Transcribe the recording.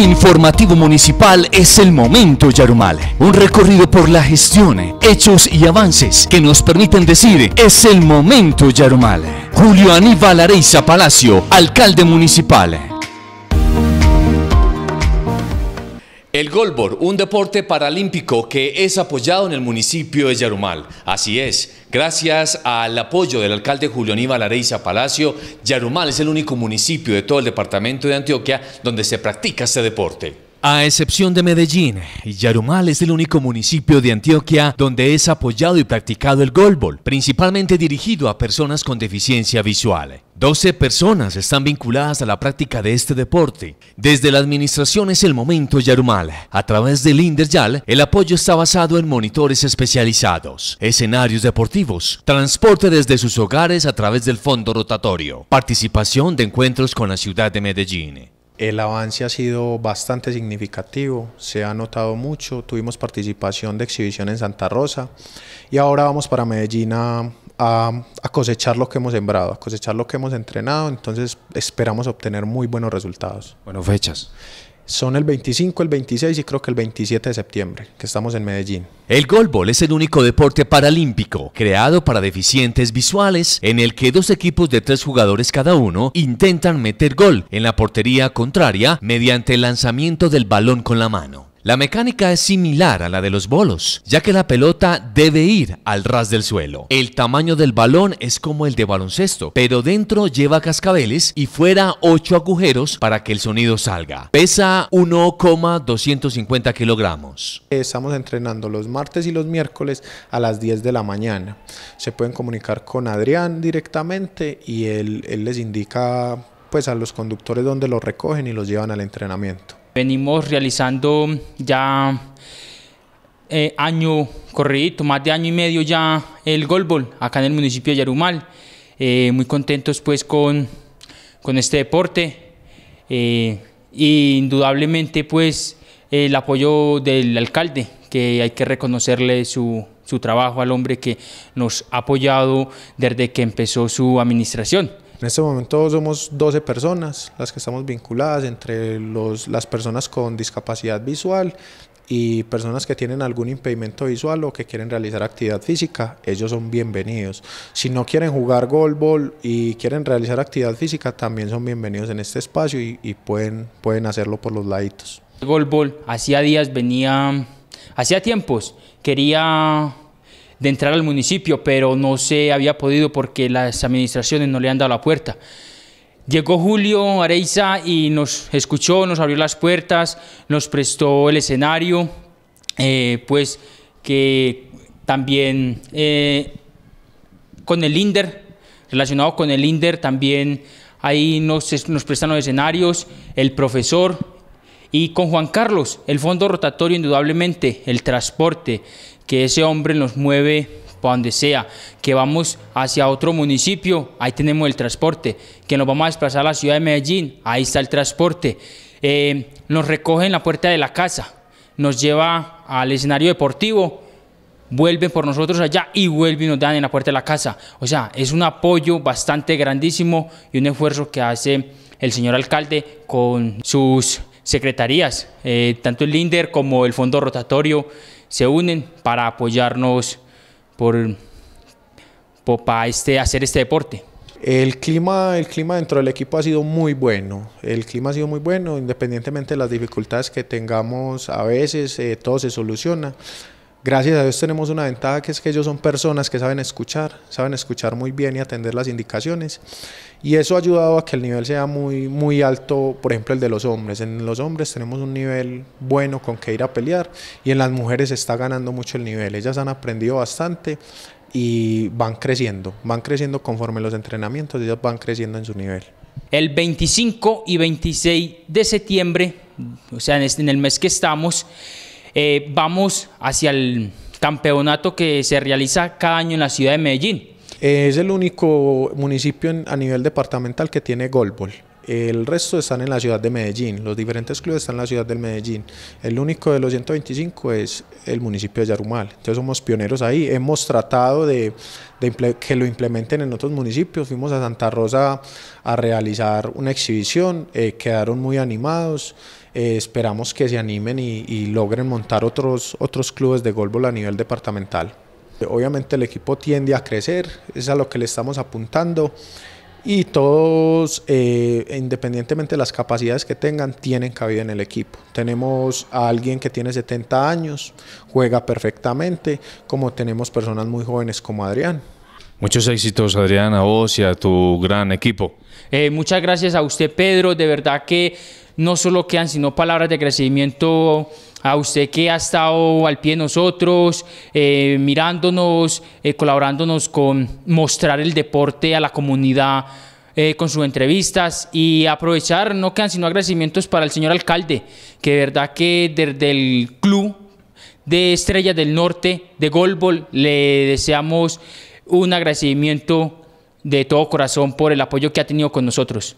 Informativo Municipal es el momento Yarumal. Un recorrido por la gestión, hechos y avances que nos permiten decir es el momento Yarumal. Julio Aníbal Areiza Palacio, alcalde municipal. El golbol, un deporte paralímpico que es apoyado en el municipio de Yarumal. Así es, gracias al apoyo del alcalde Julio Aníbal Areiza Palacio, Yarumal es el único municipio de todo el departamento de Antioquia donde se practica este deporte. A excepción de Medellín, Yarumal es el único municipio de Antioquia donde es apoyado y practicado el golbol, principalmente dirigido a personas con deficiencia visual. 12 personas están vinculadas a la práctica de este deporte. Desde la administración es el momento Yarumal. A través del Yal, el apoyo está basado en monitores especializados, escenarios deportivos, transporte desde sus hogares a través del fondo rotatorio, participación de encuentros con la ciudad de Medellín. El avance ha sido bastante significativo, se ha notado mucho, tuvimos participación de exhibición en Santa Rosa y ahora vamos para Medellín a, cosechar lo que hemos sembrado, a cosechar lo que hemos entrenado, entonces esperamos obtener muy buenos resultados. Bueno, fechas son el 25, el 26 y creo que el 27 de septiembre, que estamos en Medellín. El golbol es el único deporte paralímpico creado para deficientes visuales en el que dos equipos de tres jugadores cada uno intentan meter gol en la portería contraria mediante el lanzamiento del balón con la mano. La mecánica es similar a la de los bolos, ya que la pelota debe ir al ras del suelo. El tamaño del balón es como el de baloncesto, pero dentro lleva cascabeles y fuera 8 agujeros para que el sonido salga. Pesa 1,250 kilogramos. Estamos entrenando los martes y los miércoles a las 10 de la mañana. Se pueden comunicar con Adrián directamente y él, les indica pues a los conductores dónde los recogen y los llevan al entrenamiento. Venimos realizando ya eh, año corrido, más de año y medio ya el golbol acá en el municipio de Yarumal. Eh, muy contentos pues con, este deporte eh, y indudablemente pues el apoyo del alcalde que hay que reconocerle su, su trabajo al hombre que nos ha apoyado desde que empezó su administración. En este momento somos 12 personas las que estamos vinculadas entre los, las personas con discapacidad visual y personas que tienen algún impedimento visual o que quieren realizar actividad física, ellos son bienvenidos. Si no quieren jugar ball y quieren realizar actividad física, también son bienvenidos en este espacio y, pueden, pueden hacerlo por los laditos. Golbol, hacía días venía, hacía tiempos, quería de entrar al municipio, pero no se había podido porque las administraciones no le han dado la puerta. Llegó Julio Areiza y nos escuchó, nos abrió las puertas, nos prestó el escenario, eh, pues que también eh, con el INDER, relacionado con el INDER, también ahí nos, nos prestan los escenarios, el profesor, y con Juan Carlos, el fondo rotatorio indudablemente, el transporte, que ese hombre nos mueve para donde sea, que vamos hacia otro municipio, ahí tenemos el transporte, que nos vamos a desplazar a la ciudad de Medellín, ahí está el transporte, eh, nos recoge en la puerta de la casa, nos lleva al escenario deportivo, vuelve por nosotros allá y vuelve y nos dan en la puerta de la casa. O sea, es un apoyo bastante grandísimo y un esfuerzo que hace el señor alcalde con sus secretarías, eh, tanto el Linder como el Fondo Rotatorio se unen para apoyarnos por, para este, hacer este deporte. El clima, el clima dentro del equipo ha sido muy bueno. El clima ha sido muy bueno, independientemente de las dificultades que tengamos a veces, eh, todo se soluciona. Gracias a Dios tenemos una ventaja que es que ellos son personas que saben escuchar, saben escuchar muy bien y atender las indicaciones. Y eso ha ayudado a que el nivel sea muy, muy alto, por ejemplo, el de los hombres. En los hombres tenemos un nivel bueno con que ir a pelear y en las mujeres está ganando mucho el nivel. Ellas han aprendido bastante y van creciendo, van creciendo conforme los entrenamientos, ellas van creciendo en su nivel. El 25 y 26 de septiembre, o sea, en el mes que estamos, eh, vamos hacia el campeonato que se realiza cada año en la ciudad de Medellín. Eh, es el único municipio a nivel departamental que tiene golbol. El resto están en la ciudad de Medellín, los diferentes clubes están en la ciudad de Medellín. El único de los 125 es el municipio de Yarumal. Entonces somos pioneros ahí. Hemos tratado de, que lo implementen en otros municipios. Fuimos a Santa Rosa a realizar una exhibición, eh, quedaron muy animados. Eh, esperamos que se animen y, logren montar otros, otros clubes de golbol a nivel departamental. Obviamente el equipo tiende a crecer, es a lo que le estamos apuntando y todos, eh, independientemente de las capacidades que tengan, tienen cabida en el equipo. Tenemos a alguien que tiene 70 años, juega perfectamente, como tenemos personas muy jóvenes como Adrián. Muchos éxitos, Adrián, a vos y a tu gran equipo. Eh, muchas gracias a usted, Pedro. De verdad que no solo quedan, sino palabras de crecimiento a usted que ha estado al pie de nosotros, eh, mirándonos, eh, colaborándonos con mostrar el deporte a la comunidad eh, con sus entrevistas y aprovechar, no quedan sino agradecimientos para el señor alcalde, que de verdad que desde el club de Estrellas del Norte de Golbol le deseamos un agradecimiento de todo corazón por el apoyo que ha tenido con nosotros.